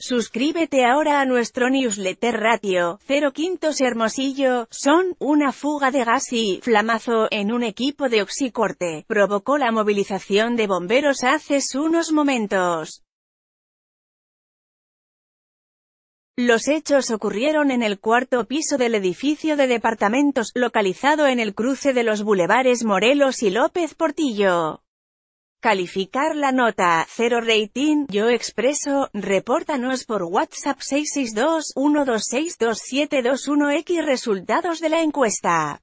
Suscríbete ahora a nuestro newsletter ratio, 0 quintos Hermosillo, son, una fuga de gas y, flamazo, en un equipo de oxicorte, provocó la movilización de bomberos hace unos momentos. Los hechos ocurrieron en el cuarto piso del edificio de departamentos, localizado en el cruce de los bulevares Morelos y López Portillo. Calificar la nota, 0 rating, yo expreso, repórtanos por WhatsApp 662 126 x Resultados de la encuesta.